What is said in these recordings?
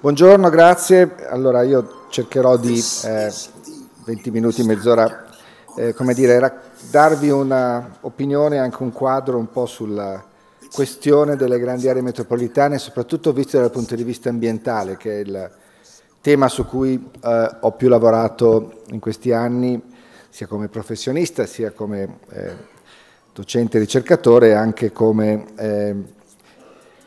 Buongiorno, grazie. Allora io cercherò di eh, 20 minuti, mezz'ora, eh, come dire, darvi un'opinione, anche un quadro un po' sulla questione delle grandi aree metropolitane, soprattutto visto dal punto di vista ambientale, che è il tema su cui eh, ho più lavorato in questi anni, sia come professionista, sia come eh, docente ricercatore, anche come eh,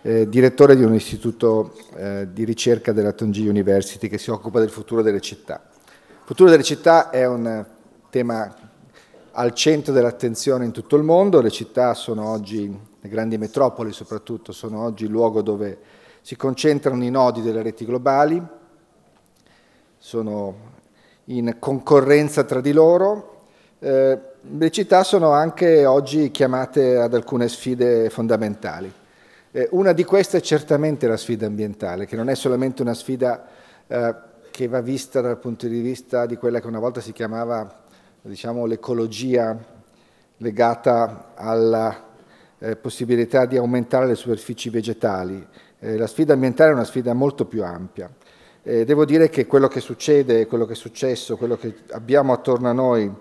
eh, direttore di un istituto eh, di ricerca della Tongi University che si occupa del futuro delle città. Il futuro delle città è un tema al centro dell'attenzione in tutto il mondo, le città sono oggi, le grandi metropoli soprattutto, sono oggi il luogo dove si concentrano i nodi delle reti globali, sono in concorrenza tra di loro. Eh, le città sono anche oggi chiamate ad alcune sfide fondamentali eh, una di queste è certamente la sfida ambientale, che non è solamente una sfida eh, che va vista dal punto di vista di quella che una volta si chiamava diciamo, l'ecologia legata alla eh, possibilità di aumentare le superfici vegetali. Eh, la sfida ambientale è una sfida molto più ampia. Eh, devo dire che quello che succede, quello che è successo, quello che abbiamo attorno a noi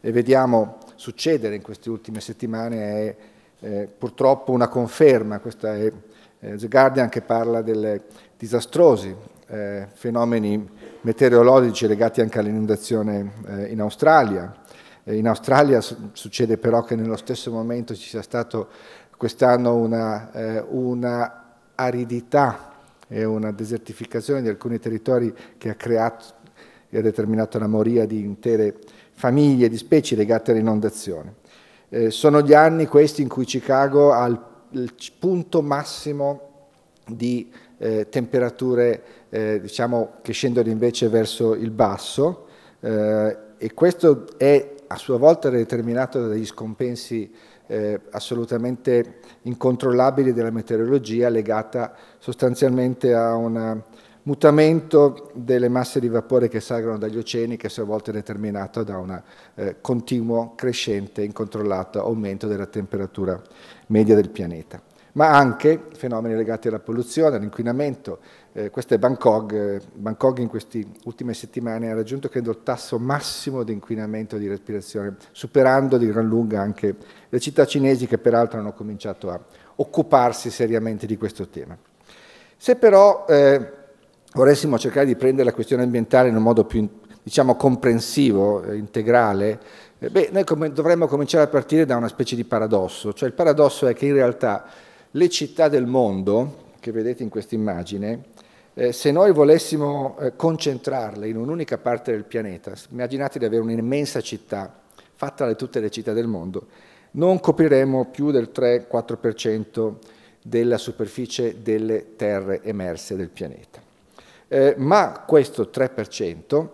e vediamo succedere in queste ultime settimane è eh, purtroppo una conferma, questa è eh, The Guardian che parla dei disastrosi eh, fenomeni meteorologici legati anche all'inondazione eh, in Australia. Eh, in Australia succede però che nello stesso momento ci sia stato quest'anno una, eh, una aridità e una desertificazione di alcuni territori che ha creato e ha determinato la moria di intere famiglie di specie legate all'inondazione. Eh, sono gli anni questi in cui Chicago ha il, il punto massimo di eh, temperature eh, diciamo, che scendono invece verso il basso eh, e questo è a sua volta determinato dagli degli scompensi eh, assolutamente incontrollabili della meteorologia legata sostanzialmente a una mutamento delle masse di vapore che salgono dagli oceani che a sua volta è determinato da un eh, continuo, crescente, incontrollato aumento della temperatura media del pianeta. Ma anche fenomeni legati alla polluzione, all'inquinamento. Eh, questo è Bangkok. Bangkok eh, in queste ultime settimane ha raggiunto credo il tasso massimo di inquinamento e di respirazione, superando di gran lunga anche le città cinesi che peraltro hanno cominciato a occuparsi seriamente di questo tema. Se però eh, vorremmo cercare di prendere la questione ambientale in un modo più diciamo, comprensivo, eh, integrale, eh, beh, noi com dovremmo cominciare a partire da una specie di paradosso, cioè il paradosso è che in realtà le città del mondo, che vedete in questa immagine, eh, se noi volessimo eh, concentrarle in un'unica parte del pianeta, immaginate di avere un'immensa città fatta da tutte le città del mondo, non copriremo più del 3-4% della superficie delle terre emerse del pianeta eh, ma questo 3%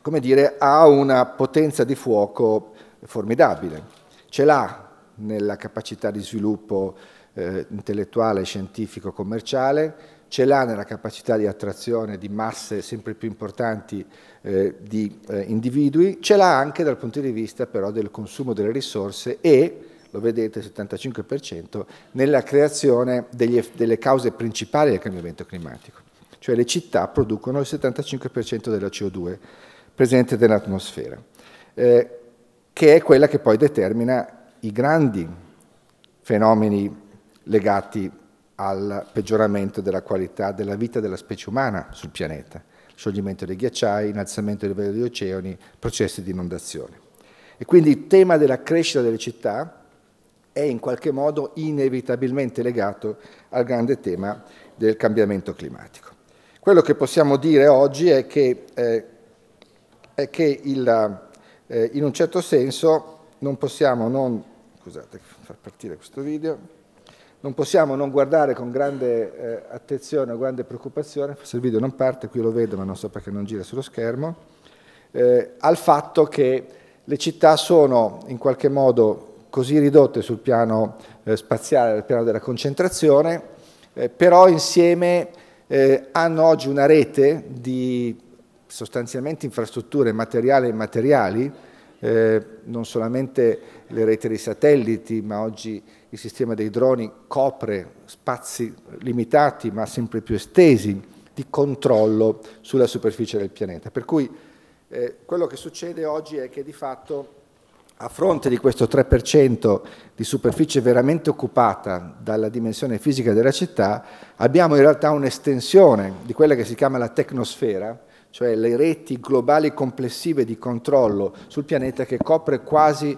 come dire, ha una potenza di fuoco formidabile, ce l'ha nella capacità di sviluppo eh, intellettuale, scientifico, commerciale, ce l'ha nella capacità di attrazione di masse sempre più importanti eh, di eh, individui, ce l'ha anche dal punto di vista però del consumo delle risorse e, lo vedete, il 75% nella creazione degli, delle cause principali del cambiamento climatico cioè le città producono il 75% della CO2 presente nell'atmosfera, eh, che è quella che poi determina i grandi fenomeni legati al peggioramento della qualità della vita della specie umana sul pianeta, scioglimento dei ghiacciai, innalzamento del livello degli oceani, processi di inondazione. E quindi il tema della crescita delle città è in qualche modo inevitabilmente legato al grande tema del cambiamento climatico. Quello che possiamo dire oggi è che, eh, è che il, eh, in un certo senso non possiamo non, scusate, video, non, possiamo non guardare con grande eh, attenzione o grande preoccupazione, forse il video non parte, qui lo vedo ma non so perché non gira sullo schermo, eh, al fatto che le città sono in qualche modo così ridotte sul piano eh, spaziale, sul piano della concentrazione, eh, però insieme eh, hanno oggi una rete di sostanzialmente infrastrutture materiali e immateriali, eh, non solamente le reti dei satelliti, ma oggi il sistema dei droni copre spazi limitati ma sempre più estesi di controllo sulla superficie del pianeta. Per cui eh, quello che succede oggi è che di fatto a fronte di questo 3% di superficie veramente occupata dalla dimensione fisica della città, abbiamo in realtà un'estensione di quella che si chiama la tecnosfera, cioè le reti globali complessive di controllo sul pianeta che copre quasi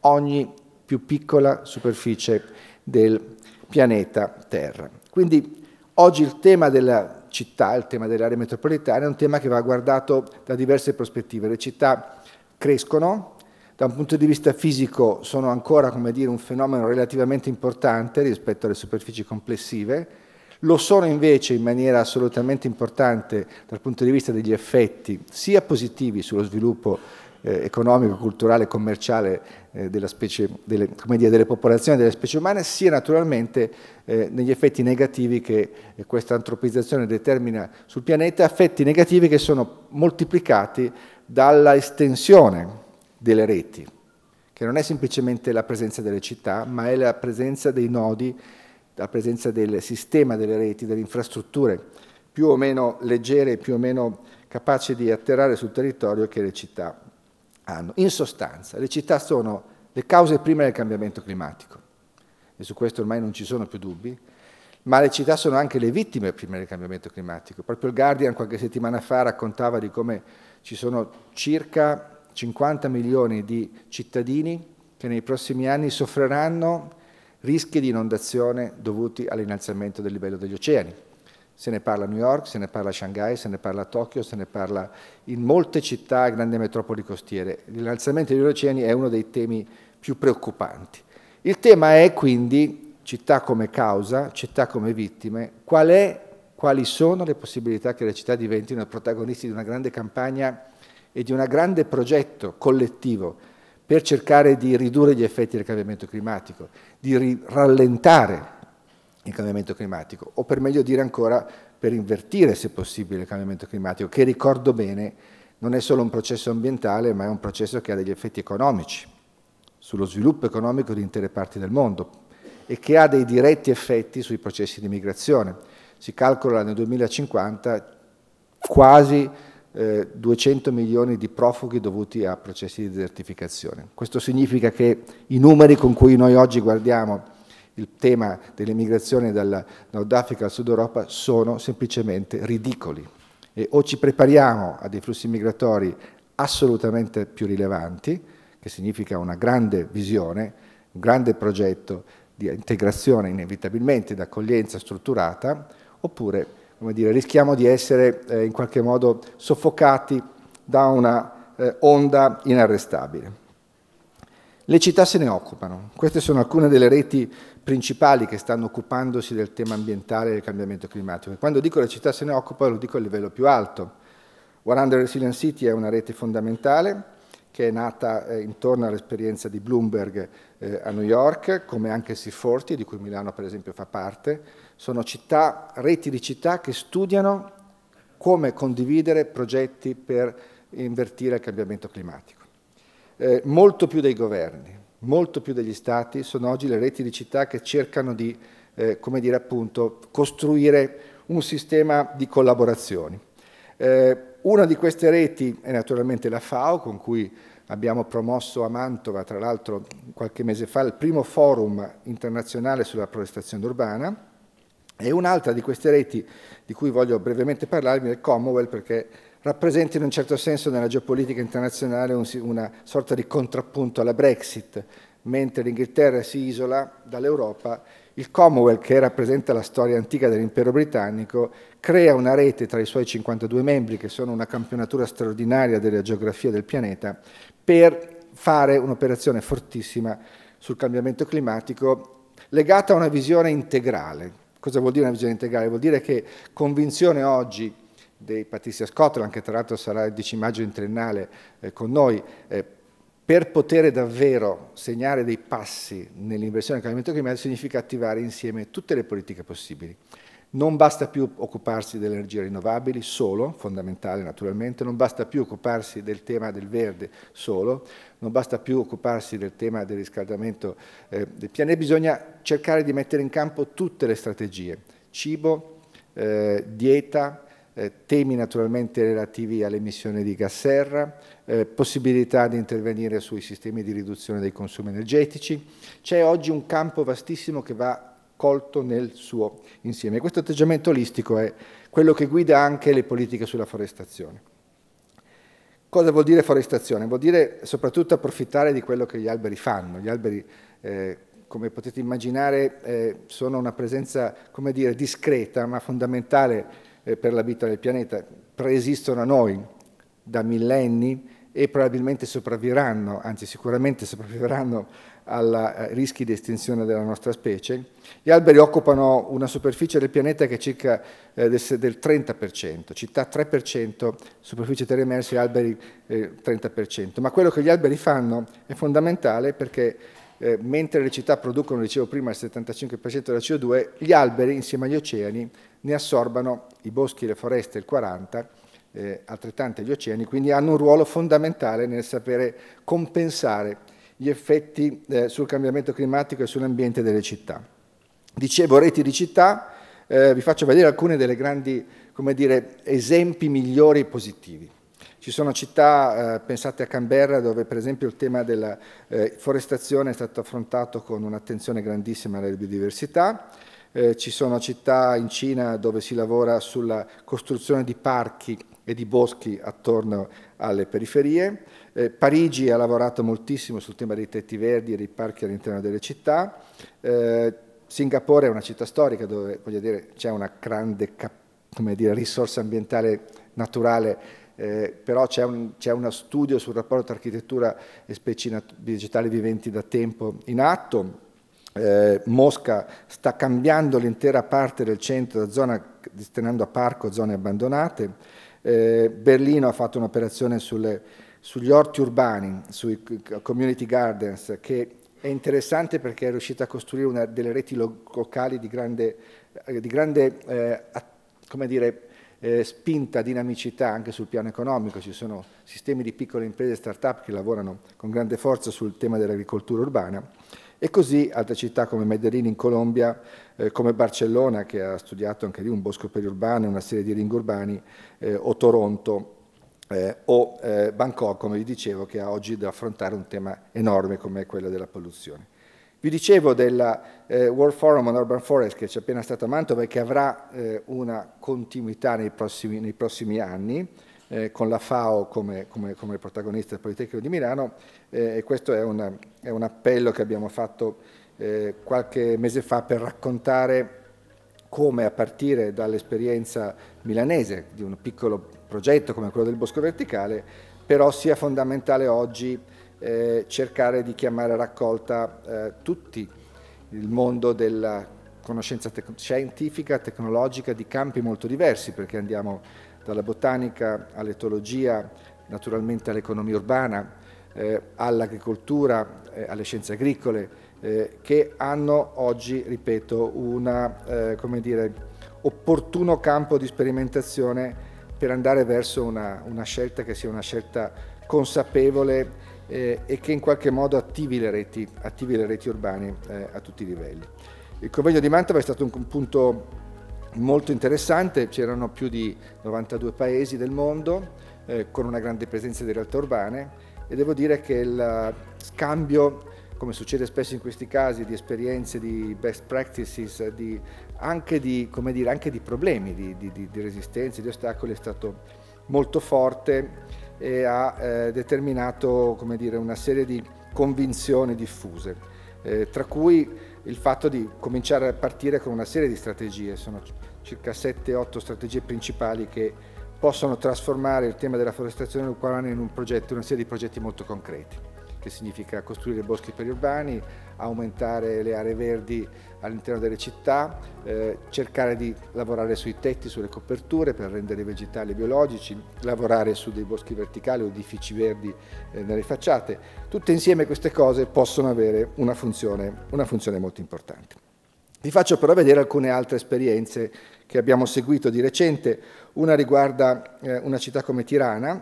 ogni più piccola superficie del pianeta Terra. Quindi oggi il tema della città, il tema dell'area metropolitana, è un tema che va guardato da diverse prospettive. Le città crescono, da un punto di vista fisico sono ancora dire, un fenomeno relativamente importante rispetto alle superfici complessive, lo sono invece in maniera assolutamente importante dal punto di vista degli effetti sia positivi sullo sviluppo eh, economico, culturale e commerciale eh, della specie, delle, dire, delle, popolazioni delle specie umane, sia naturalmente eh, negli effetti negativi che eh, questa antropizzazione determina sul pianeta, effetti negativi che sono moltiplicati dalla estensione delle reti, che non è semplicemente la presenza delle città, ma è la presenza dei nodi, la presenza del sistema delle reti, delle infrastrutture più o meno leggere, più o meno capaci di atterrare sul territorio che le città hanno. In sostanza, le città sono le cause prime del cambiamento climatico, e su questo ormai non ci sono più dubbi, ma le città sono anche le vittime prime del cambiamento climatico. Proprio il Guardian qualche settimana fa raccontava di come ci sono circa 50 milioni di cittadini che nei prossimi anni soffriranno rischi di inondazione dovuti all'innalzamento del livello degli oceani. Se ne parla a New York, se ne parla a Shanghai, se ne parla a Tokyo, se ne parla in molte città, grandi metropoli costiere. L'innalzamento degli oceani è uno dei temi più preoccupanti. Il tema è quindi città come causa, città come vittime, qual è, quali sono le possibilità che le città diventino protagonisti di una grande campagna e di un grande progetto collettivo per cercare di ridurre gli effetti del cambiamento climatico, di rallentare il cambiamento climatico, o per meglio dire ancora per invertire, se possibile, il cambiamento climatico, che ricordo bene non è solo un processo ambientale, ma è un processo che ha degli effetti economici sullo sviluppo economico di intere parti del mondo e che ha dei diretti effetti sui processi di migrazione. Si calcola nel 2050 quasi eh, 200 milioni di profughi dovuti a processi di desertificazione. Questo significa che i numeri con cui noi oggi guardiamo il tema dell'immigrazione dal Nord Africa al Sud Europa sono semplicemente ridicoli. E o ci prepariamo a dei flussi migratori assolutamente più rilevanti, che significa una grande visione, un grande progetto di integrazione inevitabilmente, di accoglienza strutturata, oppure dire, rischiamo di essere eh, in qualche modo soffocati da una eh, onda inarrestabile. Le città se ne occupano, queste sono alcune delle reti principali che stanno occupandosi del tema ambientale e del cambiamento climatico. quando dico le città se ne occupano lo dico a livello più alto. 100 Resilient City è una rete fondamentale che è nata eh, intorno all'esperienza di Bloomberg eh, a New York, come anche C40, di cui Milano per esempio fa parte, sono città, reti di città che studiano come condividere progetti per invertire il cambiamento climatico. Eh, molto più dei governi, molto più degli stati, sono oggi le reti di città che cercano di, eh, come dire appunto, costruire un sistema di collaborazioni. Eh, una di queste reti è naturalmente la FAO, con cui abbiamo promosso a Mantova, tra l'altro qualche mese fa, il primo forum internazionale sulla prolestazione urbana, e un'altra di queste reti di cui voglio brevemente parlarvi è il Commonwealth perché rappresenta in un certo senso nella geopolitica internazionale una sorta di contrappunto alla Brexit. Mentre l'Inghilterra si isola dall'Europa, il Commonwealth, che rappresenta la storia antica dell'impero britannico, crea una rete tra i suoi 52 membri, che sono una campionatura straordinaria della geografia del pianeta, per fare un'operazione fortissima sul cambiamento climatico legata a una visione integrale Cosa vuol dire una visione integrale? Vuol dire che convinzione oggi dei Patrizia Scotland, che tra l'altro sarà il 10 maggio in triennale eh, con noi, eh, per poter davvero segnare dei passi nell'inversione del cambiamento climatico significa attivare insieme tutte le politiche possibili. Non basta più occuparsi delle energie rinnovabili solo, fondamentale naturalmente, non basta più occuparsi del tema del verde solo, non basta più occuparsi del tema del riscaldamento eh, del pianeta, bisogna cercare di mettere in campo tutte le strategie, cibo, eh, dieta, eh, temi naturalmente relativi all'emissione di gas serra, eh, possibilità di intervenire sui sistemi di riduzione dei consumi energetici. C'è oggi un campo vastissimo che va colto nel suo insieme. Questo atteggiamento olistico è quello che guida anche le politiche sulla forestazione. Cosa vuol dire forestazione? Vuol dire soprattutto approfittare di quello che gli alberi fanno. Gli alberi, eh, come potete immaginare, eh, sono una presenza, come dire, discreta ma fondamentale eh, per la vita del pianeta. Preesistono a noi da millenni e probabilmente sopravvivranno, anzi sicuramente sopravvivranno ai eh, rischi di estinzione della nostra specie. Gli alberi occupano una superficie del pianeta che è circa eh, del, del 30%, città 3%, superficie terra emersa e alberi eh, 30%. Ma quello che gli alberi fanno è fondamentale perché eh, mentre le città producono, dicevo prima, il 75% della CO2, gli alberi insieme agli oceani ne assorbano i boschi, e le foreste, il 40%, eh, altrettanti gli oceani, quindi hanno un ruolo fondamentale nel sapere compensare gli effetti eh, sul cambiamento climatico e sull'ambiente delle città. Dicevo reti di città, eh, vi faccio vedere alcuni dei grandi dire, esempi migliori e positivi. Ci sono città, eh, pensate a Canberra, dove per esempio il tema della eh, forestazione è stato affrontato con un'attenzione grandissima alla biodiversità, eh, ci sono città in Cina dove si lavora sulla costruzione di parchi e di boschi attorno alle periferie. Eh, Parigi ha lavorato moltissimo sul tema dei tetti verdi e dei parchi all'interno delle città. Eh, Singapore è una città storica dove c'è una grande dire, risorsa ambientale naturale eh, però c'è, un, uno studio sul rapporto tra architettura e specie vegetali viventi da tempo in atto. Eh, Mosca sta cambiando l'intera parte del centro da zona, destinando a parco zone abbandonate. Eh, Berlino ha fatto un'operazione sugli orti urbani, sui community gardens, che è interessante perché è riuscita a costruire una, delle reti locali di grande, eh, di grande eh, come dire, eh, spinta, dinamicità anche sul piano economico. Ci sono sistemi di piccole imprese e start-up che lavorano con grande forza sul tema dell'agricoltura urbana e così altre città come Medellin in Colombia, eh, come Barcellona, che ha studiato anche lì un bosco periurbano e una serie di ring urbani, eh, o Toronto, eh, o eh, Bangkok, come vi dicevo, che ha oggi da affrontare un tema enorme come quello della polluzione. Vi dicevo della eh, World Forum on Urban Forest che c'è appena stato a Mantova e che avrà eh, una continuità nei prossimi, nei prossimi anni, eh, con la FAO come, come, come protagonista del Politecnico di Milano eh, e questo è, una, è, un appello che abbiamo fatto eh, qualche mese fa per raccontare come a partire dall'esperienza milanese di un piccolo progetto come quello del Bosco Verticale, però sia fondamentale oggi eh, cercare di chiamare a raccolta eh, tutti il mondo della conoscenza tec scientifica, tecnologica di campi molto diversi, perché andiamo dalla botanica all'etologia, naturalmente all'economia urbana, eh, all'agricoltura, eh, alle scienze agricole, eh, che hanno oggi, ripeto, un eh, opportuno campo di sperimentazione per andare verso una, una scelta che sia una scelta consapevole eh, e che in qualche modo attivi le reti, attivi le reti urbane eh, a tutti i livelli. Il convegno di Mantova è stato un punto molto interessante, c'erano più di 92 paesi del mondo eh, con una grande presenza di realtà urbane e devo dire che il eh, scambio, come succede spesso in questi casi, di esperienze, di best practices, di, anche, di, dire, anche, di, problemi, di, di resistenze, di ostacoli è stato molto forte e ha eh, determinato dire, una serie di convinzioni diffuse, eh, tra cui il fatto di cominciare a partire con una serie di strategie, sono circa 7-8 strategie principali che possono trasformare il tema della forestazione urbana in un progetto, una serie di progetti molto concreti che significa costruire boschi periurbani, aumentare le aree verdi all'interno delle città, eh, cercare di lavorare sui tetti, sulle coperture per rendere i vegetali biologici, lavorare su dei boschi verticali o edifici verdi eh, nelle facciate. Tutte insieme queste cose possono avere una funzione, una funzione molto importante. Vi faccio però vedere alcune altre esperienze che abbiamo seguito di recente. Una riguarda eh, una città come Tirana.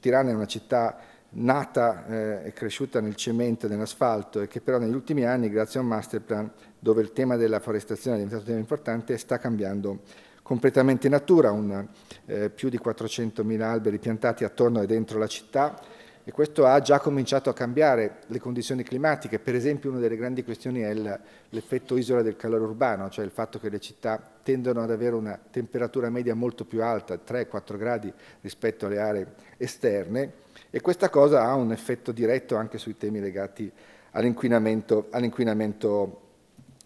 Tirana è una città nata eh, e cresciuta nel cemento e nell'asfalto e che però negli ultimi anni, grazie a un masterplan, dove il tema della forestazione è diventato un tema importante, sta cambiando completamente natura, un, eh, più di 400.000 alberi piantati attorno e dentro la città e questo ha già cominciato a cambiare le condizioni climatiche, per esempio una delle grandi questioni è l'effetto isola del calore urbano, cioè il fatto che le città tendono ad avere una temperatura media molto più alta, 3-4 gradi rispetto alle aree esterne, e questa cosa ha un effetto diretto anche sui temi legati all'inquinamento, all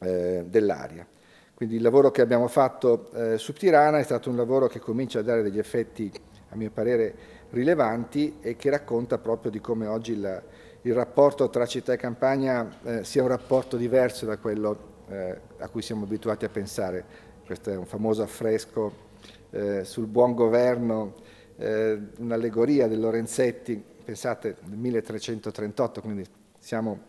eh, dell'aria. Quindi il lavoro che abbiamo fatto eh, su Tirana è stato un lavoro che comincia a dare degli effetti, a mio parere, rilevanti e che racconta proprio di come oggi il, il rapporto tra città e campagna eh, sia un rapporto diverso da quello eh, a cui siamo abituati a pensare. Questo è un famoso affresco eh, sul buon governo eh, un'allegoria del Lorenzetti, pensate, del 1338, quindi siamo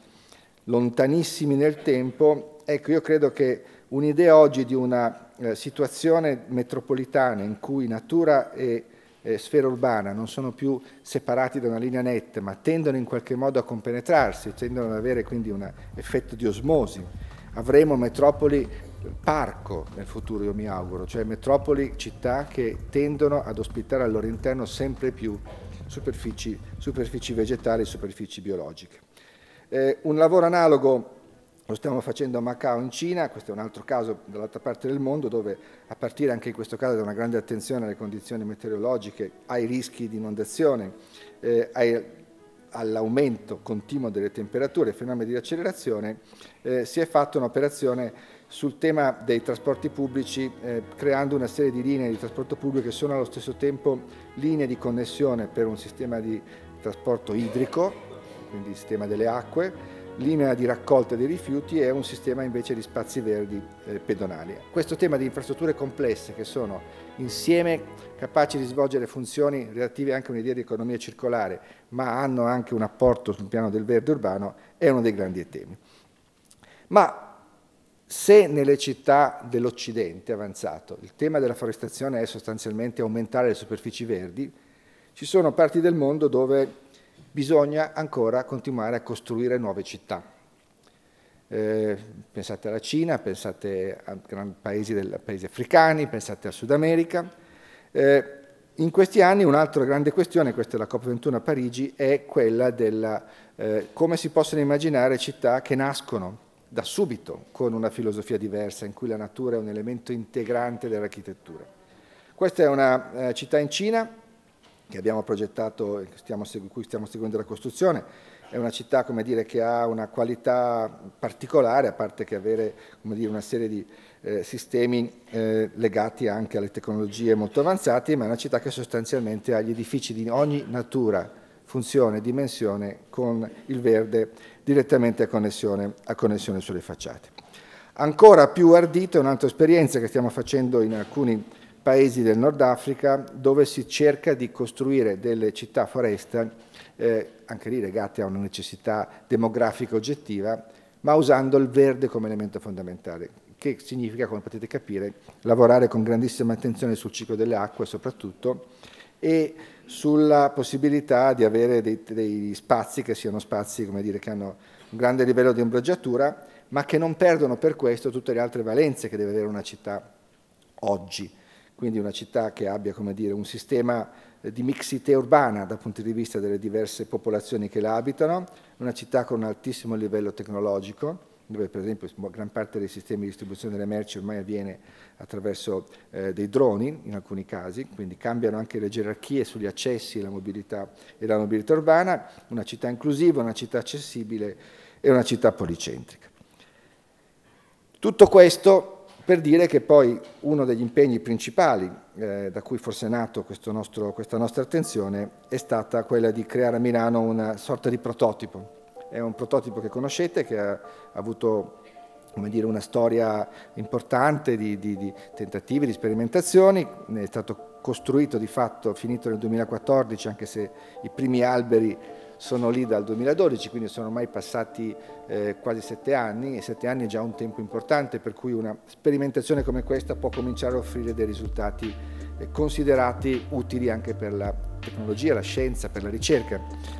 lontanissimi nel tempo. Ecco, io credo che un'idea oggi di una eh, situazione metropolitana in cui natura e eh, sfera urbana non sono più separati da una linea netta, ma tendono in qualche modo a compenetrarsi, tendono ad avere quindi un effetto di osmosi. Avremo metropoli parco nel futuro io mi auguro, cioè metropoli, città che tendono ad ospitare al loro interno sempre più superfici, superfici vegetali e superfici biologiche. Eh, un lavoro analogo lo stiamo facendo a Macao in Cina, questo è un altro caso dall'altra parte del mondo dove a partire anche in questo caso da una grande attenzione alle condizioni meteorologiche, ai rischi di inondazione, eh, all'aumento continuo delle temperature ai fenomeni di accelerazione, eh, si è fatta un'operazione sul tema dei trasporti pubblici eh, creando una serie di linee di trasporto pubblico che sono allo stesso tempo linee di connessione per un sistema di trasporto idrico, quindi sistema delle acque, linea di raccolta dei rifiuti e un sistema invece di spazi verdi eh, pedonali. Questo tema di infrastrutture complesse che sono insieme capaci di svolgere funzioni relative anche a un'idea di economia circolare, ma hanno anche un apporto sul piano del verde urbano, è uno dei grandi temi. Ma se nelle città dell'Occidente avanzato il tema della forestazione è sostanzialmente aumentare le superfici verdi, ci sono parti del mondo dove bisogna ancora continuare a costruire nuove città. Eh, pensate alla Cina, pensate a paesi, del, paesi africani, pensate al Sud America. Eh, in questi anni un'altra grande questione, questa è la COP21 a Parigi, è quella della eh, come si possono immaginare città che nascono da subito con una filosofia diversa in cui la natura è un elemento integrante dell'architettura. Questa è una eh, città in Cina che abbiamo progettato eh, e cui stiamo seguendo la costruzione, è una città dire, che ha una qualità particolare, a parte che avere dire, una serie di eh, sistemi eh, legati anche alle tecnologie molto avanzate, ma è una città che sostanzialmente ha gli edifici di ogni natura funzione e dimensione con il verde direttamente a connessione, a connessione sulle facciate. Ancora più ardito è un'altra esperienza che stiamo facendo in alcuni paesi del Nord Africa dove si cerca di costruire delle città forestali, eh, anche lì legate a una necessità demografica oggettiva, ma usando il verde come elemento fondamentale, che significa, come potete capire, lavorare con grandissima attenzione sul ciclo delle acque soprattutto e sulla possibilità di avere dei, dei spazi che siano spazi dire, che hanno un grande livello di ombreggiatura, ma che non perdono per questo tutte le altre valenze che deve avere una città oggi. Quindi una città che abbia dire, un sistema di mixite urbana dal punto di vista delle diverse popolazioni che la abitano, una città con un altissimo livello tecnologico, dove per esempio gran parte dei sistemi di distribuzione delle merci ormai avviene attraverso eh, dei droni in alcuni casi, quindi cambiano anche le gerarchie sugli accessi e la mobilità, e la mobilità urbana, una città inclusiva, una città accessibile e una città policentrica. Tutto questo per dire che poi uno degli impegni principali eh, da cui forse è nato nostro, questa nostra attenzione è stata quella di creare a Milano una sorta di prototipo è un prototipo che conoscete, che ha, ha avuto dire, una storia importante di, di, di tentativi, di sperimentazioni, è stato costruito di fatto, finito nel 2014, anche se i primi alberi sono lì dal 2012, quindi sono ormai passati eh, quasi sette anni, e sette anni è già un tempo importante, per cui una sperimentazione come questa può cominciare a offrire dei risultati eh, considerati utili anche per la tecnologia, la scienza, per la ricerca.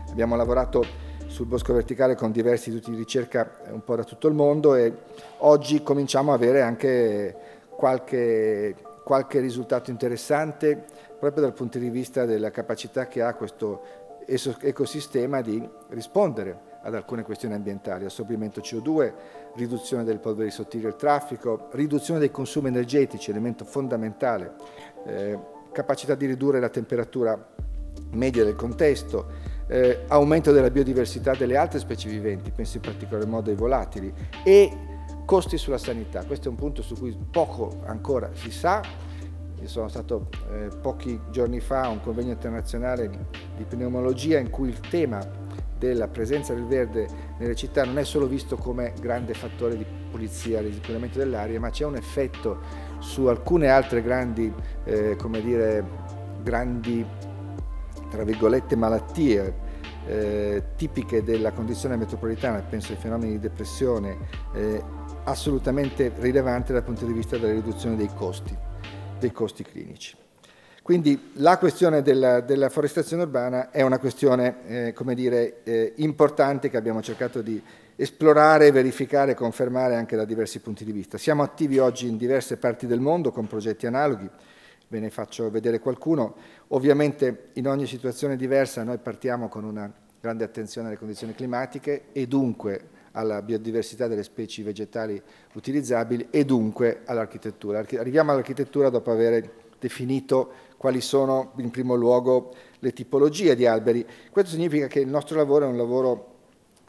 Abbiamo lavorato sul bosco verticale con diversi istituti di ricerca eh, un po' da tutto il mondo e oggi cominciamo ad avere anche qualche, qualche risultato interessante proprio dal punto di vista della capacità che ha questo ecosistema di rispondere ad alcune questioni ambientali, assorbimento CO2, riduzione del polvere sottili del traffico, riduzione dei consumi energetici, elemento fondamentale, eh, capacità di ridurre la temperatura media del contesto, eh, aumento della biodiversità delle altre specie viventi, penso in particolar modo ai volatili, e costi sulla sanità. Questo è un punto su cui poco ancora si sa. Io sono stato eh, pochi giorni fa a un convegno internazionale di pneumologia in cui il tema della presenza del verde nelle città non è solo visto come grande fattore di pulizia, di sicuramente dell'aria, ma c'è un effetto su alcune altre grandi, eh, come dire, grandi tra virgolette malattie eh, tipiche della condizione metropolitana, penso ai fenomeni di depressione, eh, assolutamente rilevante dal punto di vista della riduzione dei costi, dei costi clinici. Quindi la questione della, della, forestazione urbana è una questione eh, come dire, eh, importante che abbiamo cercato di esplorare, verificare e confermare anche da diversi punti di vista. Siamo attivi oggi in diverse parti del mondo con progetti analoghi ve ne faccio vedere qualcuno. Ovviamente in ogni situazione diversa noi partiamo con una grande attenzione alle condizioni climatiche e dunque alla biodiversità delle specie vegetali utilizzabili e dunque all'architettura. Arriviamo all'architettura dopo aver definito quali sono in primo luogo le tipologie di alberi. Questo significa che il nostro lavoro è un lavoro,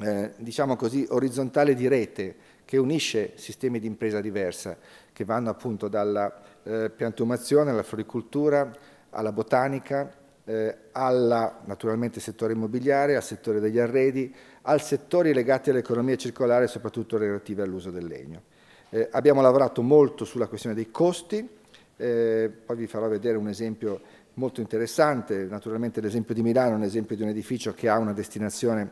eh, diciamo così, orizzontale di rete che unisce sistemi di impresa diversa che vanno appunto dalla eh, piantumazione, alla floricoltura, alla botanica, eh, alla, naturalmente settore immobiliare, al settore degli arredi, al settore legati all'economia circolare, soprattutto relative all'uso del legno. Eh, abbiamo lavorato molto sulla questione dei costi, eh, poi vi farò vedere un esempio molto interessante, naturalmente l'esempio di Milano è un esempio di un edificio che ha una destinazione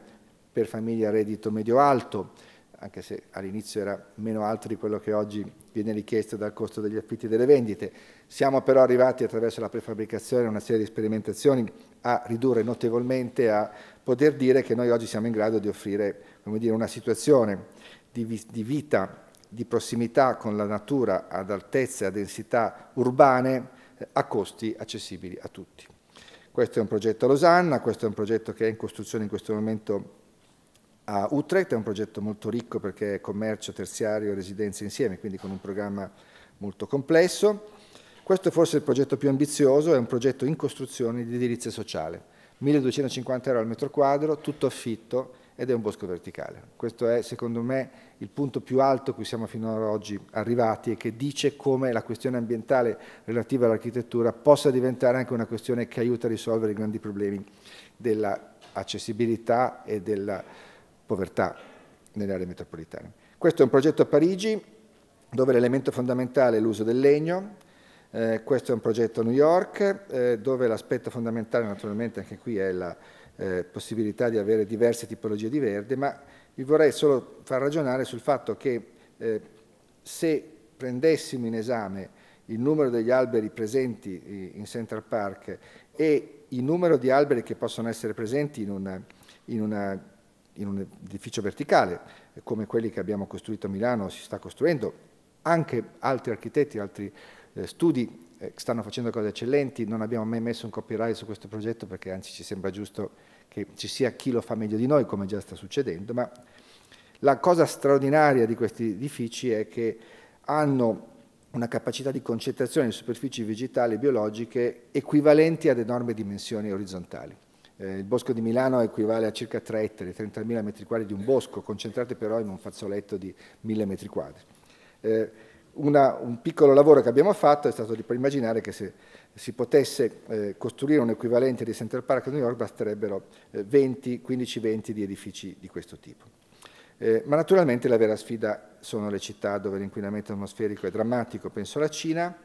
per famiglie a reddito medio-alto, anche se all'inizio era meno alto di quello che oggi viene richiesto dal costo degli affitti e delle vendite. Siamo però arrivati attraverso la prefabbricazione e una serie di sperimentazioni a ridurre notevolmente, a poter dire che noi oggi siamo in grado di offrire dire, una situazione di, di vita, di prossimità con la natura ad altezze, a densità urbane, eh, a costi accessibili a tutti. Questo è un progetto a Losanna, questo è un progetto che è in costruzione in questo momento a Utrecht, è un progetto molto ricco perché è commercio, terziario e residenza insieme, quindi con un programma molto complesso. Questo è forse il progetto più ambizioso, è un progetto in costruzione di edilizia sociale. 1250 euro al metro quadro, tutto affitto ed è un bosco verticale. Questo è secondo me il punto più alto cui siamo fino ad oggi arrivati e che dice come la questione ambientale relativa all'architettura possa diventare anche una questione che aiuta a risolvere i grandi problemi dell'accessibilità e della povertà nelle aree metropolitane. Questo è un progetto a Parigi dove l'elemento fondamentale è l'uso del legno, eh, questo è un progetto a New York eh, dove l'aspetto fondamentale naturalmente anche qui è la eh, possibilità di avere diverse tipologie di verde, ma vi vorrei solo far ragionare sul fatto che eh, se prendessimo in esame il numero degli alberi presenti eh, in Central Park e il numero di alberi che possono essere presenti in una, in una in un edificio verticale, eh, come quelli che abbiamo costruito a Milano, si sta costruendo, anche altri architetti, altri eh, studi eh, stanno facendo cose eccellenti, non abbiamo mai messo un copyright su questo progetto perché anzi ci sembra giusto che ci sia chi lo fa meglio di noi, come già sta succedendo, ma la cosa straordinaria di questi edifici è che hanno una capacità di concentrazione di superfici vegetali e biologiche equivalenti ad enormi dimensioni orizzontali. Eh, il bosco di Milano equivale a circa 3 ettari, 30.000 metri quadri di un bosco, concentrati però in un fazzoletto di 1.000 metri quadri. Eh, una, un piccolo lavoro che abbiamo fatto è stato di immaginare che se si potesse eh, costruire un equivalente di Central Park a New York basterebbero 15-20 eh, di edifici di questo tipo. Eh, ma naturalmente la vera sfida sono le città dove l'inquinamento atmosferico è drammatico, penso alla Cina,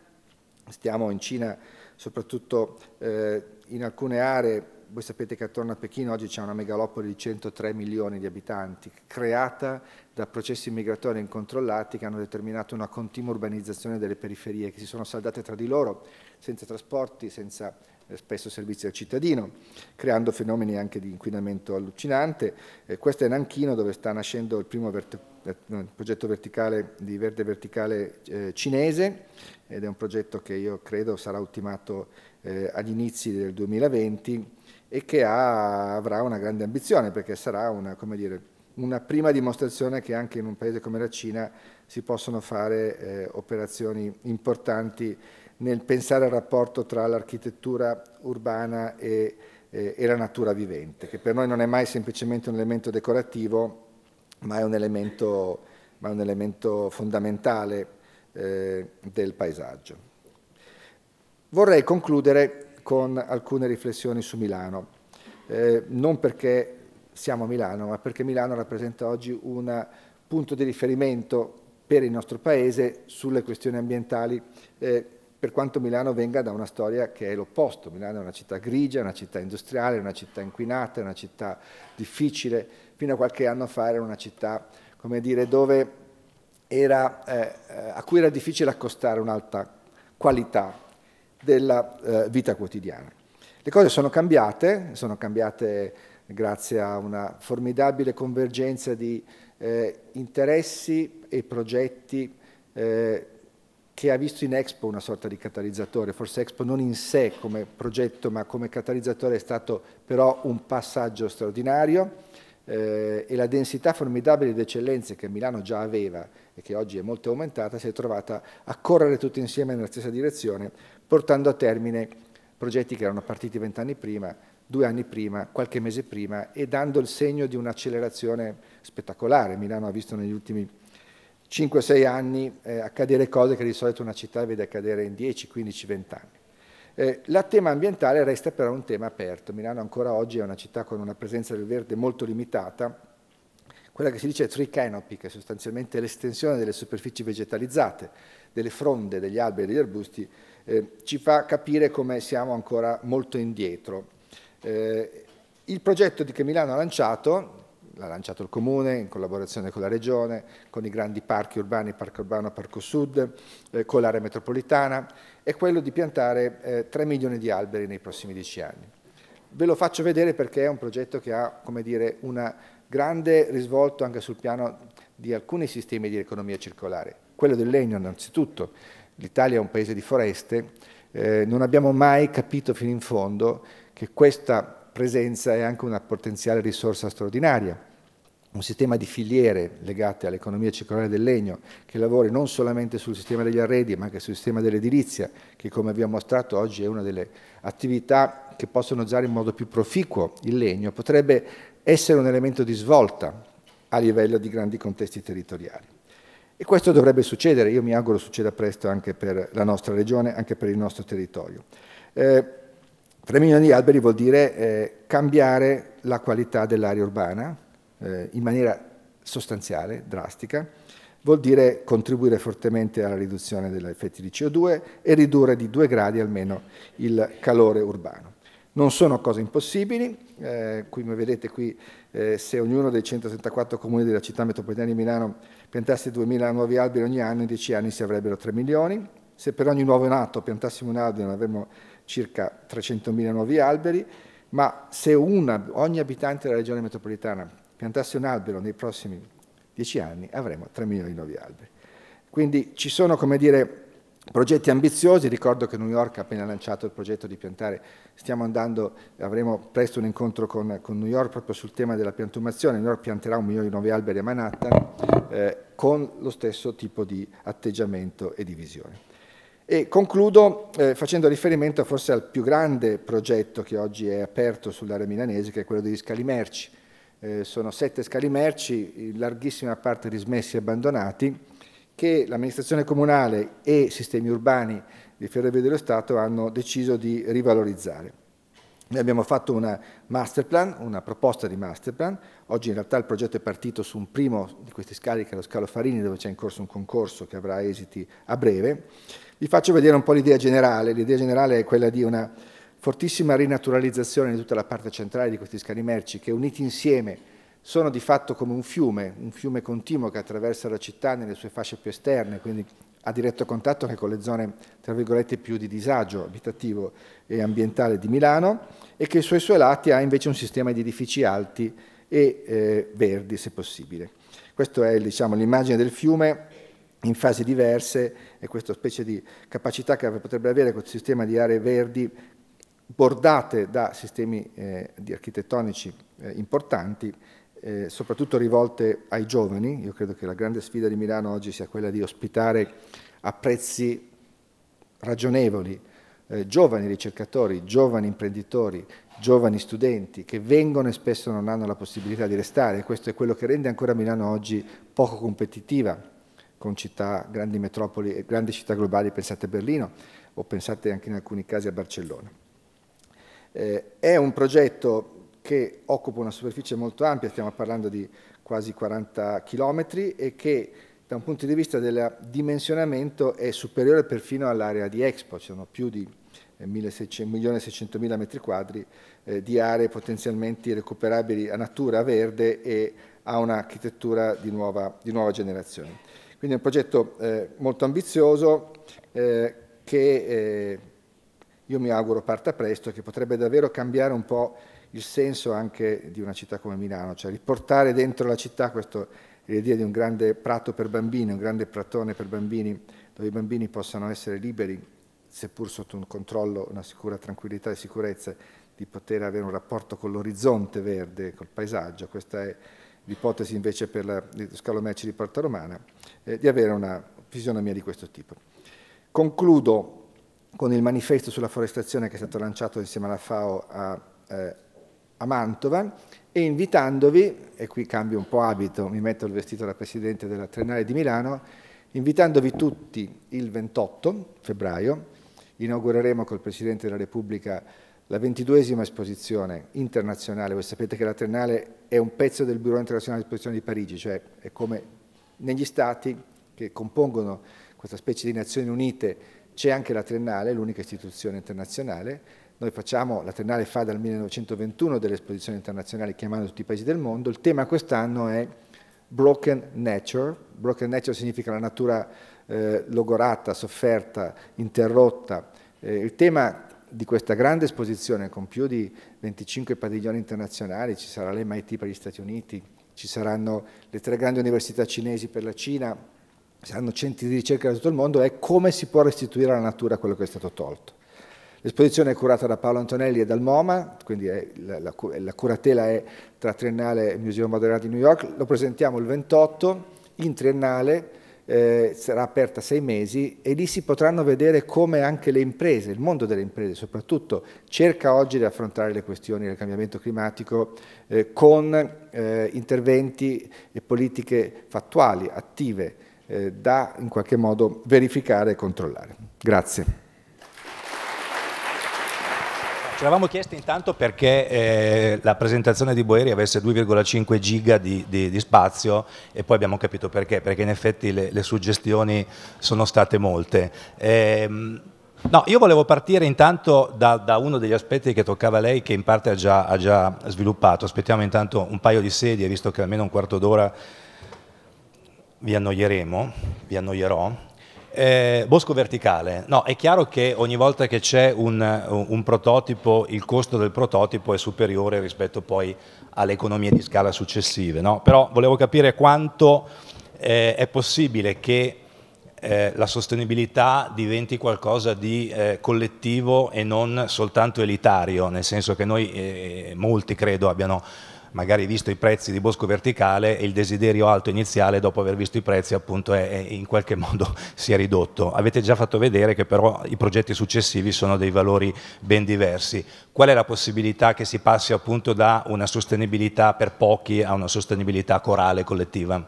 stiamo in Cina soprattutto eh, in alcune aree voi sapete che attorno a Pechino oggi c'è una megalopoli di 103 milioni di abitanti, creata da processi migratori incontrollati che hanno determinato una continua urbanizzazione delle periferie, che si sono saldate tra di loro, senza trasporti, senza eh, spesso servizi al cittadino, creando fenomeni anche di inquinamento allucinante. Eh, questo è Nanchino, dove sta nascendo il primo vert eh, progetto verticale di verde verticale eh, cinese, ed è un progetto che io credo sarà ultimato agli inizi del 2020 e che ha, avrà una grande ambizione perché sarà una, dire, una, prima dimostrazione che anche in un paese come la Cina si possono fare eh, operazioni importanti nel pensare al rapporto tra l'architettura urbana e, eh, e la natura vivente, che per noi non è mai semplicemente un elemento decorativo, ma è un elemento, è un elemento fondamentale eh, del paesaggio. Vorrei concludere con alcune riflessioni su Milano. Eh, non perché siamo a Milano, ma perché Milano rappresenta oggi un punto di riferimento per il nostro Paese sulle questioni ambientali, eh, per quanto Milano venga da una storia che è l'opposto. Milano è una città grigia, una città industriale, una città inquinata, una città difficile. Fino a qualche anno fa era una città, come dire, dove era, eh, eh a cui era difficile accostare un'alta qualità della eh, vita quotidiana. Le cose sono cambiate, sono cambiate grazie a una formidabile convergenza di eh, interessi e progetti eh, che ha visto in Expo una sorta di catalizzatore, forse Expo non in sé come progetto ma come catalizzatore è stato però un passaggio straordinario eh, e la densità formidabile di eccellenze che Milano già aveva e che oggi è molto aumentata si è trovata a correre tutti insieme nella stessa direzione portando a termine progetti che erano partiti vent'anni prima, due anni prima, qualche mese prima e dando il segno di un'accelerazione spettacolare. Milano ha visto negli ultimi 5-6 anni eh, accadere cose che di solito una città vede accadere in 10, 15, 20 anni. Eh, la tema ambientale resta però un tema aperto. Milano ancora oggi è una città con una presenza del verde molto limitata, quella che si dice tree canopy, che è sostanzialmente l'estensione delle superfici vegetalizzate, delle fronde, degli alberi, e degli arbusti, eh, ci fa capire come siamo ancora molto indietro. Eh, il progetto che Milano ha lanciato, l'ha lanciato il Comune in collaborazione con la Regione, con i grandi parchi urbani, Parco Urbano, Parco Sud, eh, con l'area metropolitana, è quello di piantare eh, 3 milioni di alberi nei prossimi 10 anni. Ve lo faccio vedere perché è un progetto che ha un grande risvolto anche sul piano di alcuni sistemi di economia circolare. Quello del legno innanzitutto, l'Italia è un paese di foreste, eh, non abbiamo mai capito fino in fondo che questa presenza è anche una potenziale risorsa straordinaria un sistema di filiere legate all'economia circolare del legno che lavori non solamente sul sistema degli arredi ma anche sul sistema dell'edilizia che come vi ho mostrato oggi è una delle attività che possono usare in modo più proficuo il legno, potrebbe essere un elemento di svolta a livello di grandi contesti territoriali. E questo dovrebbe succedere, io mi auguro succeda presto anche per la nostra regione, anche per il nostro territorio. Eh, 3 milioni di alberi vuol dire eh, cambiare la qualità dell'area urbana, eh, in maniera sostanziale, drastica, vuol dire contribuire fortemente alla riduzione degli effetti di CO2 e ridurre di due gradi almeno il calore urbano. Non sono cose impossibili, eh, come vedete qui eh, se ognuno dei 134 comuni della città metropolitana di Milano piantasse 2.000 nuovi alberi ogni anno, in 10 anni si avrebbero 3 milioni, se per ogni nuovo nato piantassimo un albero avremmo circa 300.000 nuovi alberi, ma se una, ogni abitante della regione metropolitana piantasse un albero nei prossimi dieci anni avremo 3 milioni di nuovi alberi. Quindi ci sono, come dire, progetti ambiziosi, ricordo che New York ha appena lanciato il progetto di piantare, stiamo andando, avremo presto un incontro con, con New York proprio sul tema della piantumazione, New York pianterà un milione di nuovi alberi a Manhattan eh, con lo stesso tipo di atteggiamento e di visione. E concludo eh, facendo riferimento forse al più grande progetto che oggi è aperto sull'area milanese, che è quello degli scali merci eh, sono sette scali merci, in larghissima parte dismessi e abbandonati, che l'amministrazione comunale e sistemi urbani di Ferrovie dello Stato hanno deciso di rivalorizzare. Noi abbiamo fatto una master plan, una proposta di master plan, oggi in realtà il progetto è partito su un primo di questi scali che è lo scalo Farini dove c'è in corso un concorso che avrà esiti a breve. Vi faccio vedere un po' l'idea generale, l'idea generale è quella di una fortissima rinaturalizzazione di tutta la parte centrale di questi scali merci che uniti insieme sono di fatto come un fiume, un fiume continuo che attraversa la città nelle sue fasce più esterne, quindi a diretto contatto anche con le zone, tra virgolette, più di disagio abitativo e ambientale di Milano e che sui suoi lati ha invece un sistema di edifici alti e eh, verdi, se possibile. Questa è diciamo, l'immagine del fiume in fasi diverse e questa specie di capacità che potrebbe avere questo sistema di aree verdi bordate da sistemi eh, architettonici eh, importanti, eh, soprattutto rivolte ai giovani. Io credo che la grande sfida di Milano oggi sia quella di ospitare a prezzi ragionevoli eh, giovani ricercatori, giovani imprenditori, giovani studenti che vengono e spesso non hanno la possibilità di restare. Questo è quello che rende ancora Milano oggi poco competitiva con città, grandi metropoli e grandi città globali, pensate a Berlino o pensate anche in alcuni casi a Barcellona. Eh, è un progetto che occupa una superficie molto ampia, stiamo parlando di quasi 40 km e che da un punto di vista del dimensionamento è superiore perfino all'area di Expo, ci sono più di 1.600.000 eh, metri quadri eh, di aree potenzialmente recuperabili a natura verde e a un'architettura di, di nuova, generazione. Quindi è un progetto eh, molto ambizioso eh, che eh, io mi auguro parta presto, che potrebbe davvero cambiare un po' il senso anche di una città come Milano, cioè riportare dentro la città questa idea di un grande prato per bambini, un grande pratone per bambini, dove i bambini possano essere liberi, seppur sotto un controllo, una sicura tranquillità e sicurezza, di poter avere un rapporto con l'orizzonte verde, col paesaggio. Questa è l'ipotesi invece per la, lo scalo merci di Porta Romana, eh, di avere una fisionomia di questo tipo. Concludo con il manifesto sulla forestazione che è stato lanciato insieme alla FAO a, eh, a Mantova e invitandovi, e qui cambio un po' abito, mi metto il vestito da Presidente della Trennale di Milano, invitandovi tutti il 28 febbraio, inaugureremo col Presidente della Repubblica la ventiduesima esposizione internazionale, voi sapete che la Trennale è un pezzo del Bureau internazionale di esposizione di Parigi, cioè è come negli stati che compongono questa specie di Nazioni Unite c'è anche la Triennale, l'unica istituzione internazionale. Noi facciamo, la Triennale fa dal 1921 delle esposizioni internazionali chiamando tutti i paesi del mondo. Il tema quest'anno è Broken Nature. Broken Nature significa la natura eh, logorata, sofferta, interrotta. Eh, il tema di questa grande esposizione con più di 25 padiglioni internazionali, ci sarà l'MIT per gli Stati Uniti, ci saranno le tre grandi università cinesi per la Cina, saranno centri di ricerca da tutto il mondo, è come si può restituire alla natura quello che è stato tolto. L'esposizione è curata da Paolo Antonelli e dal MoMA, quindi la, la, la, curatela è tra Triennale e Museo Moderna di New York. Lo presentiamo il 28 in Triennale, eh, sarà aperta sei mesi e lì si potranno vedere come anche le imprese, il mondo delle imprese soprattutto, cerca oggi di affrontare le questioni del cambiamento climatico eh, con eh, interventi e politiche fattuali, attive eh, da in qualche modo verificare e controllare. Grazie. Ci eravamo chiesti intanto perché eh, la presentazione di Boeri avesse 2,5 giga di, di, di, spazio e poi abbiamo capito perché, perché in effetti le, le suggestioni sono state molte. Ehm, no, io volevo partire intanto da, da, uno degli aspetti che toccava lei che in parte ha già, ha già sviluppato. Aspettiamo intanto un paio di sedie, visto che almeno un quarto d'ora vi annoieremo, vi annoierò. Eh, bosco verticale, no, è chiaro che ogni volta che c'è un, un prototipo il costo del prototipo è superiore rispetto poi alle economie di scala successive, no? però volevo capire quanto eh, è possibile che eh, la sostenibilità diventi qualcosa di eh, collettivo e non soltanto elitario, nel senso che noi, eh, molti credo, abbiano magari visto i prezzi di bosco verticale e il desiderio alto iniziale dopo aver visto i prezzi appunto è, è in qualche modo si è ridotto. Avete già fatto vedere che però i progetti successivi sono dei valori ben diversi. Qual è la possibilità che si passi appunto da una sostenibilità per pochi a una sostenibilità corale, collettiva?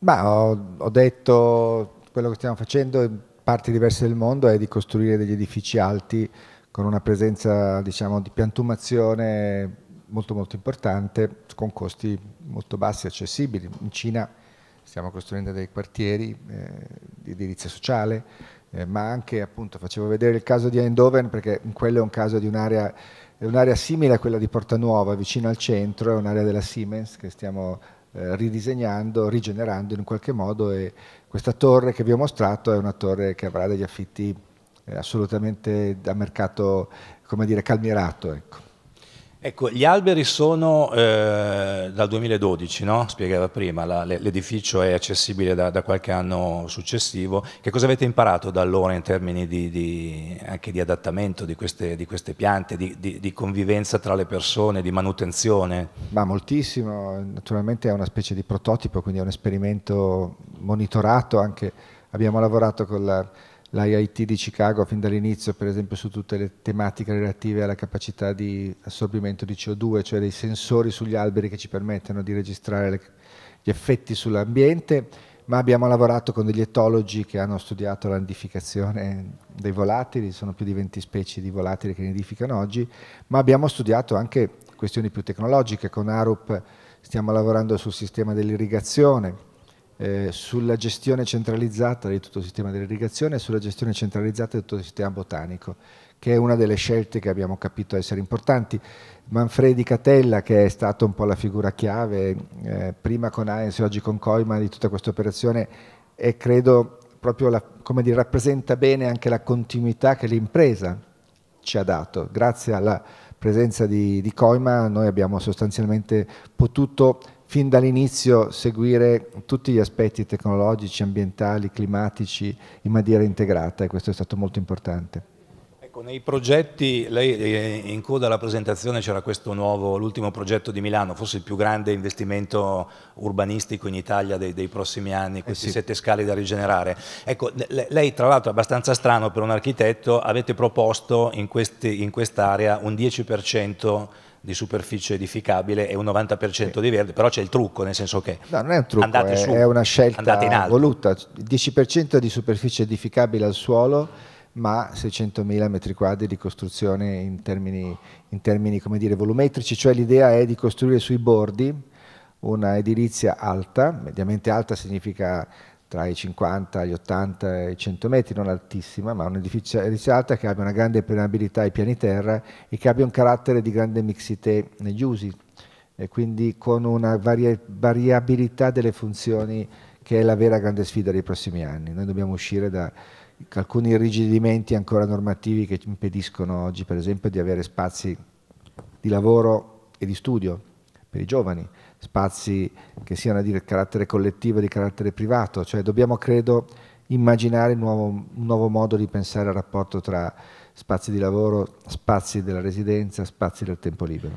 Beh, ho, ho detto quello che stiamo facendo in parti diverse del mondo è di costruire degli edifici alti con una presenza diciamo, di piantumazione molto molto importante con costi molto bassi e accessibili. In Cina stiamo costruendo dei quartieri eh, di edilizia sociale, eh, ma anche appunto facevo vedere il caso di Eindhoven perché quello è un caso di un'area un simile a quella di Porta Nuova, vicino al centro, è un'area della Siemens che stiamo eh, ridisegnando, rigenerando in qualche modo e questa torre che vi ho mostrato è una torre che avrà degli affitti eh, assolutamente da mercato, come dire, calmierato. Ecco. Ecco, gli alberi sono eh, dal 2012, no? spiegava prima, l'edificio è accessibile da, da, qualche anno successivo. Che cosa avete imparato da allora in termini di, di, anche di adattamento di queste, di queste piante, di, convivenza tra le persone, di manutenzione? Ma moltissimo, naturalmente è una specie di prototipo, quindi è un esperimento monitorato anche. Abbiamo lavorato con la l'IIT di Chicago fin dall'inizio, per esempio, su tutte le tematiche relative alla capacità di assorbimento di CO2, cioè dei sensori sugli alberi che ci permettono di registrare le, gli effetti sull'ambiente, ma abbiamo lavorato con degli etologi che hanno studiato la nidificazione dei volatili, sono più di 20 specie di volatili che nidificano oggi, ma abbiamo studiato anche questioni più tecnologiche, con ARUP stiamo lavorando sul sistema dell'irrigazione, eh, sulla gestione centralizzata di tutto il sistema dell'irrigazione e sulla gestione centralizzata di tutto il sistema botanico, che è una delle scelte che abbiamo capito essere importanti. Manfredi Catella, che è stato un po' la figura chiave, eh, prima con Aens e oggi con Coima, di tutta questa operazione, e credo proprio la, come dire, rappresenta bene anche la continuità che l'impresa ci ha dato. Grazie alla presenza di, di Coima noi abbiamo sostanzialmente potuto fin dall'inizio seguire tutti gli aspetti tecnologici, ambientali, climatici in maniera integrata e questo è stato molto importante. Ecco, nei progetti, lei eh, in coda alla presentazione c'era questo nuovo, l'ultimo progetto di Milano, forse il più grande investimento urbanistico in Italia dei, dei prossimi anni, eh questi eh sì. sette scali da rigenerare. Ecco, lei tra l'altro è abbastanza strano per un architetto, avete proposto in, questi, in quest'area un 10% di superficie edificabile e un 90% sì. di verde, però c'è il trucco, nel senso che no, non è un trucco, è, su, è una scelta voluta, 10% di superficie edificabile al suolo ma 600.000 metri quadri di costruzione in termini, in termini dire, volumetrici, cioè l'idea è di costruire sui bordi una edilizia alta, mediamente alta significa tra i 50, gli 80 e i 100 metri, non altissima, ma un edificio alta che abbia una grande permeabilità ai piani terra e che abbia un carattere di grande mixité negli usi, e quindi con una varia variabilità delle funzioni che è la vera grande sfida dei prossimi anni. Noi dobbiamo uscire da alcuni irrigidimenti ancora normativi che impediscono oggi, per esempio, di avere spazi di lavoro e di studio per i giovani spazi che siano di carattere collettivo e di carattere privato, cioè dobbiamo credo immaginare un nuovo, un nuovo modo di pensare al rapporto tra spazi di lavoro, spazi della residenza, spazi del tempo libero.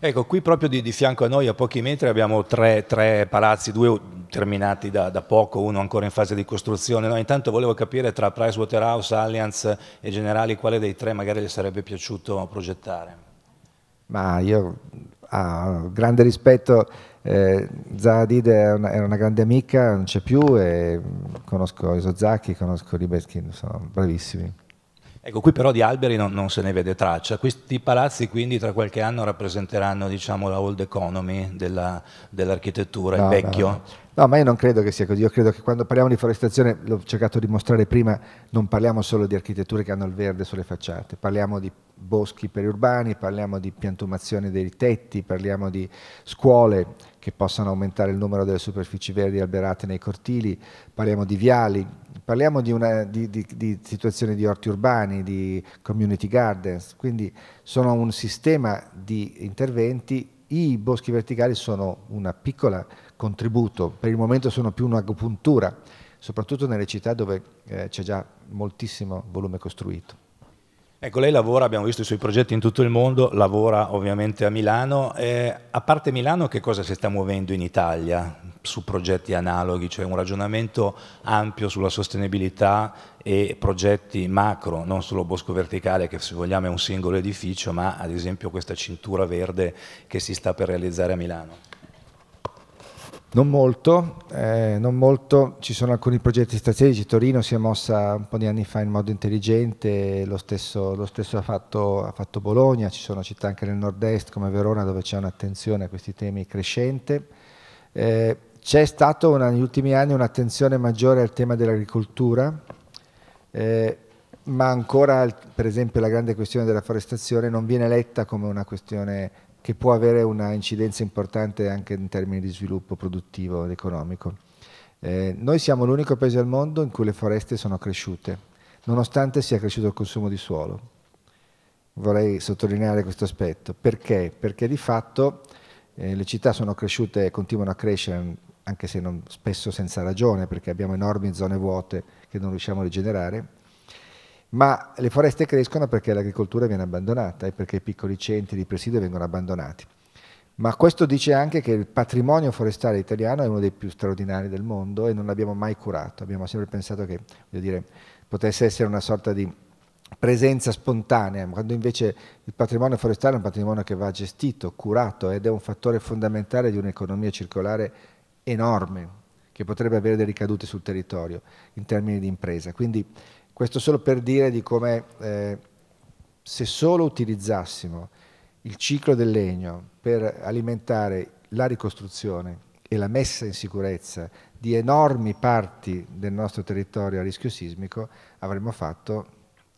Ecco, qui proprio di, di, fianco a noi, a pochi metri, abbiamo tre, tre palazzi, due terminati da, da, poco, uno ancora in fase di costruzione. No, intanto volevo capire tra Pricewaterhouse, Allianz e Generali quale dei tre magari le sarebbe piaciuto progettare. Ma io ha grande rispetto, eh, Zara Dide era una, una, grande amica, non c'è più, e conosco Isozaki, conosco Libeskin, sono bravissimi. Ecco, qui però di alberi non, non, se ne vede traccia. Questi palazzi quindi tra qualche anno rappresenteranno diciamo, la old economy dell'architettura, no, il vecchio. No, no. No, ma io non credo che sia così. Io credo che quando parliamo di forestazione, l'ho cercato di mostrare prima, non parliamo solo di architetture che hanno il verde sulle facciate, parliamo di boschi periurbani, parliamo di piantumazione dei tetti, parliamo di scuole che possano aumentare il numero delle superfici verdi alberate nei cortili, parliamo di viali, parliamo di, una, di, di, di situazioni di orti urbani, di community gardens, quindi sono un sistema di interventi i boschi verticali sono un piccolo contributo, per il momento sono più un'agopuntura, soprattutto nelle città dove eh, c'è già moltissimo volume costruito. Ecco, lei lavora, abbiamo visto i suoi progetti in tutto il mondo, lavora ovviamente a Milano. Eh, a parte Milano, che cosa si sta muovendo in Italia su progetti analoghi? Cioè un ragionamento ampio sulla sostenibilità e progetti macro, non solo bosco verticale, che se vogliamo è un singolo edificio, ma ad esempio questa cintura verde che si sta per realizzare a Milano. Non molto, eh, non molto, ci sono alcuni progetti strategici, Torino si è mossa un po' di anni fa in modo intelligente, lo stesso, lo stesso ha, fatto, ha, fatto, Bologna, ci sono città anche nel nord-est come Verona dove c'è un'attenzione a questi temi crescente. Eh, c'è stata negli ultimi anni un'attenzione maggiore al tema dell'agricoltura, eh, ma ancora per esempio la grande questione della forestazione non viene letta come una questione che può avere una incidenza importante anche in termini di sviluppo produttivo ed economico. Eh, noi siamo l'unico paese al mondo in cui le foreste sono cresciute, nonostante sia cresciuto il consumo di suolo. Vorrei sottolineare questo aspetto. Perché? Perché di fatto eh, le città sono cresciute e continuano a crescere, anche se non, spesso senza ragione, perché abbiamo enormi zone vuote che non riusciamo a rigenerare, ma le foreste crescono perché l'agricoltura viene abbandonata e perché i piccoli centri di presidio vengono abbandonati. Ma questo dice anche che il patrimonio forestale italiano è uno dei più straordinari del mondo e non l'abbiamo mai curato. Abbiamo sempre pensato che dire, potesse essere una sorta di presenza spontanea, quando invece il patrimonio forestale è un patrimonio che va gestito, curato ed è un fattore fondamentale di un'economia circolare enorme che potrebbe avere delle ricadute sul territorio in termini di impresa. Quindi questo solo per dire di come eh, se solo utilizzassimo il ciclo del legno per alimentare la ricostruzione e la messa in sicurezza di enormi parti del nostro territorio a rischio sismico, avremmo fatto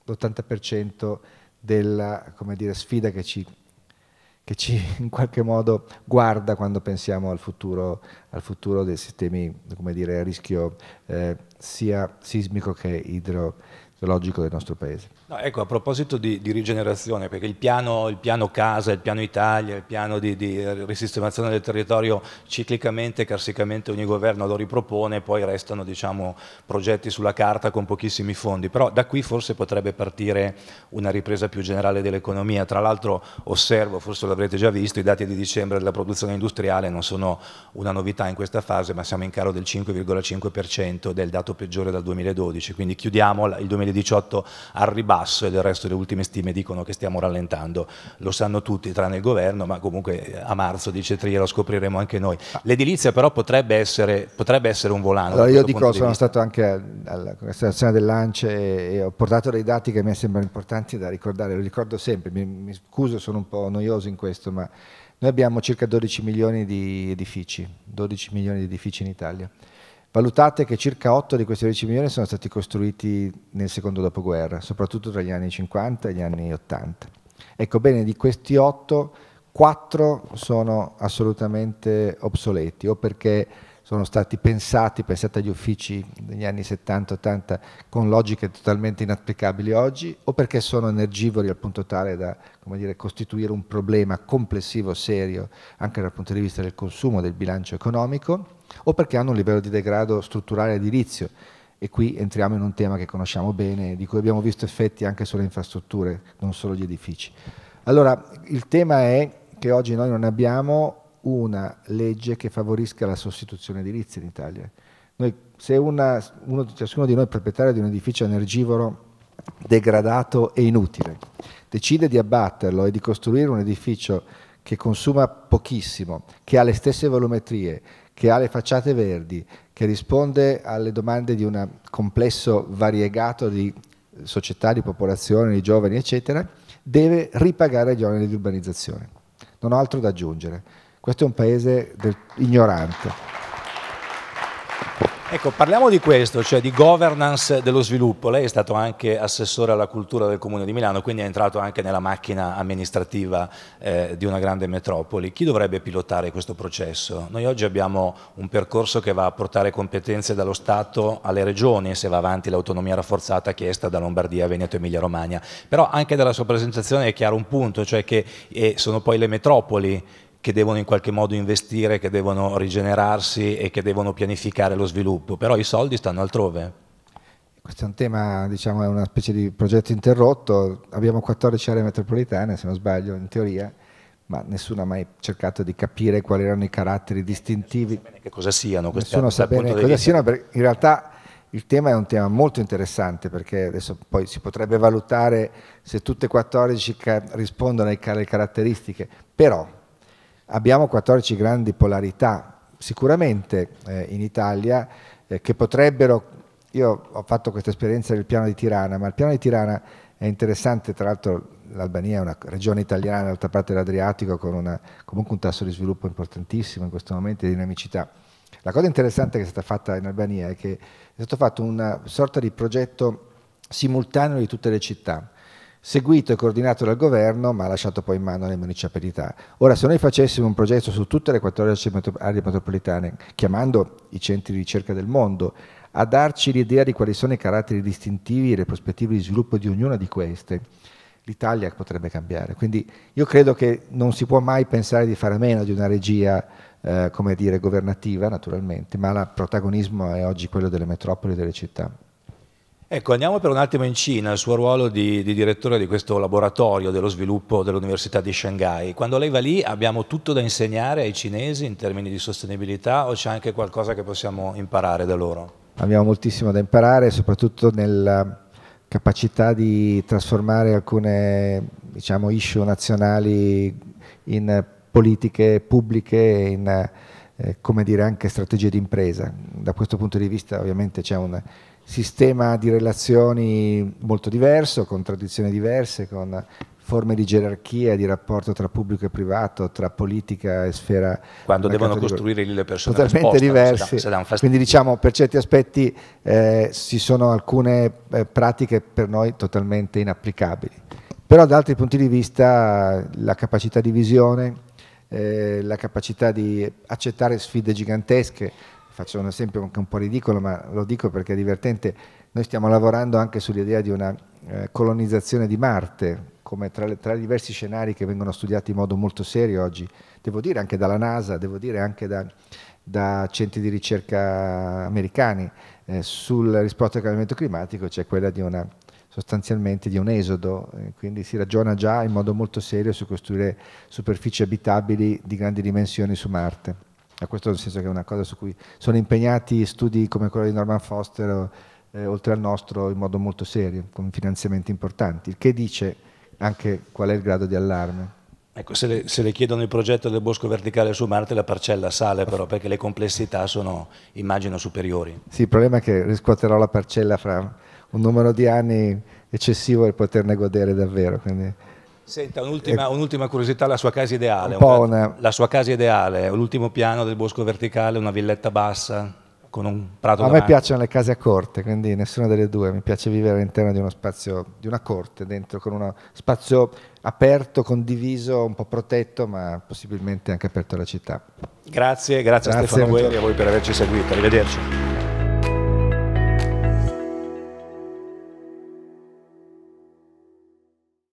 l'80% della dire, sfida che ci, che ci, in qualche modo guarda quando pensiamo al futuro, al futuro dei sistemi dire, a rischio eh, sia sismico che idro, logico del nostro paese. No, ecco, a proposito di, di rigenerazione, perché il piano, il piano, casa, il piano Italia, il piano di, di, risistemazione del territorio ciclicamente, carsicamente ogni governo lo ripropone, poi restano diciamo, progetti sulla carta con pochissimi fondi, però da qui forse potrebbe partire una ripresa più generale dell'economia. Tra l'altro osservo, forse l'avrete già visto, i dati di dicembre della produzione industriale non sono una novità in questa fase, ma siamo in calo del 5,5% del dato peggiore dal 2012, quindi chiudiamo il 2018 al ribasso basso e del resto le ultime stime dicono che stiamo rallentando. Lo sanno tutti, tranne il governo, ma comunque eh, a marzo, dice Tria, lo scopriremo anche noi. Ah. L'edilizia però potrebbe essere, potrebbe essere un volano. Allora, io dico, sono vista. stato anche alla considerazione dell'ANCE e ho portato dei dati che mi sembrano importanti da ricordare, lo ricordo sempre, mi, mi scuso, sono un po' noioso in questo, ma noi abbiamo circa 12 milioni di edifici, 12 milioni di edifici in Italia. Valutate che circa 8 di questi 12 milioni sono stati costruiti nel secondo dopoguerra, soprattutto tra gli anni 50 e gli anni 80. Ecco bene, di questi 8, 4 sono assolutamente obsoleti o perché sono stati pensati, pensati agli uffici degli anni 70-80 con logiche totalmente inapplicabili oggi o perché sono energivori al punto tale da dire, costituire un problema complessivo, serio, anche dal punto di vista del consumo, del bilancio economico o perché hanno un livello di degrado strutturale edilizio. E qui entriamo in un tema che conosciamo bene, di cui abbiamo visto effetti anche sulle infrastrutture, non solo gli edifici. Allora, il tema è che oggi noi non abbiamo una legge che favorisca la sostituzione edilizia in Italia. Noi, se una, uno, ciascuno di noi è proprietario di un edificio energivoro degradato e inutile, decide di abbatterlo e di costruire un edificio che consuma pochissimo, che ha le stesse volumetrie, che ha le facciate verdi, che risponde alle domande di un complesso variegato di società, di popolazione, di giovani, eccetera, deve ripagare gli oneri di urbanizzazione. Non ho altro da aggiungere. Questo è un paese ignorante. Ecco, parliamo di questo, cioè di governance dello sviluppo. Lei è stato anche assessore alla cultura del Comune di Milano, quindi è entrato anche nella macchina amministrativa eh, di una grande metropoli. Chi dovrebbe pilotare questo processo? Noi oggi abbiamo un percorso che va a portare competenze dallo Stato alle regioni, se va avanti l'autonomia rafforzata chiesta da Lombardia, Veneto e Emilia-Romagna. Però anche dalla sua presentazione è chiaro un punto, cioè che eh, sono poi le metropoli che devono in qualche modo investire, che devono rigenerarsi e che devono pianificare lo sviluppo, però i soldi stanno altrove. Questo è un tema, diciamo, è una specie di progetto interrotto, abbiamo 14 aree metropolitane, se non sbaglio, in teoria, ma nessuno ha mai cercato di capire quali erano i caratteri distintivi. Che cosa siano queste Nessuno sa bene cosa siano, perché in realtà il tema è un tema molto interessante perché adesso poi si potrebbe valutare se tutte e 14 rispondono alle caratteristiche, però abbiamo 14 grandi polarità, sicuramente eh, in Italia, eh, che potrebbero, io ho fatto questa esperienza del piano di Tirana, ma il piano di Tirana è interessante, tra l'altro l'Albania è una regione italiana, d'altra parte dell'Adriatico, con una, comunque un tasso di sviluppo importantissimo in questo momento di dinamicità. La cosa interessante che è stata fatta in Albania è che è stato fatto una sorta di progetto simultaneo di tutte le città, seguito e coordinato dal governo ma lasciato poi in mano alle municipalità. Ora se noi facessimo un progetto su tutte le 14 aree metropolitane, chiamando i centri di ricerca del mondo, a darci l'idea di quali sono i caratteri distintivi e le prospettive di sviluppo di ognuna di queste, l'Italia potrebbe cambiare. Quindi io credo che non si può mai pensare di fare a meno di una regia, eh, come dire, governativa naturalmente, ma il protagonismo è oggi quello delle metropoli e delle città. Ecco, andiamo per un attimo in Cina, il suo ruolo di, di direttore di questo laboratorio dello sviluppo dell'Università di Shanghai. Quando lei va lì abbiamo tutto da insegnare ai cinesi in termini di sostenibilità o c'è anche qualcosa che possiamo imparare da loro? Abbiamo moltissimo da imparare, soprattutto nella eh, capacità di trasformare alcune diciamo, issue nazionali in politiche pubbliche, in eh, come dire, anche strategie di impresa. Da questo punto di vista ovviamente c'è un sistema di relazioni molto diverso, con tradizioni diverse, con forme di gerarchia, di rapporto tra pubblico e privato, tra politica e sfera... Quando devono costruire lì le persone Totalmente diverse. Quindi diciamo per certi aspetti eh, ci sono alcune eh, pratiche per noi totalmente inapplicabili. Però da altri punti di vista la capacità di visione, eh, la capacità di accettare sfide gigantesche, faccio un esempio anche un po' ridicolo, ma lo dico perché è divertente, noi stiamo lavorando anche sull'idea di una eh, colonizzazione di Marte, come tra, le, tra, i diversi scenari che vengono studiati in modo molto serio oggi, devo dire anche dalla NASA, devo dire anche da, da centri di ricerca americani, eh, sul risposta al cambiamento climatico c'è cioè quella di una sostanzialmente di un esodo, eh, quindi si ragiona già in modo molto serio su costruire superfici abitabili di grandi dimensioni su Marte a questo nel senso che è una cosa su cui sono impegnati studi come quello di Norman Foster eh, oltre al nostro in modo molto serio, con finanziamenti importanti, il che dice anche qual è il grado di allarme. Ecco, se le, se le, chiedono il progetto del bosco verticale su Marte la parcella sale però perché le complessità sono, immagino, superiori. Sì, il problema è che riscuoterò la parcella fra un numero di anni eccessivo per poterne godere davvero. Quindi... Senta, un'ultima, eh, un'ultima curiosità, la sua casa ideale. Un una, la sua casa ideale, l'ultimo piano del bosco verticale, una villetta bassa con un prato A davanti. me piacciono le case a corte, quindi nessuna delle due. Mi piace vivere all'interno di uno spazio, di una corte, dentro, con uno spazio aperto, condiviso, un po' protetto, ma possibilmente anche aperto alla città. Grazie, grazie, grazie a Stefano Guerri e a voi per averci seguito. Arrivederci.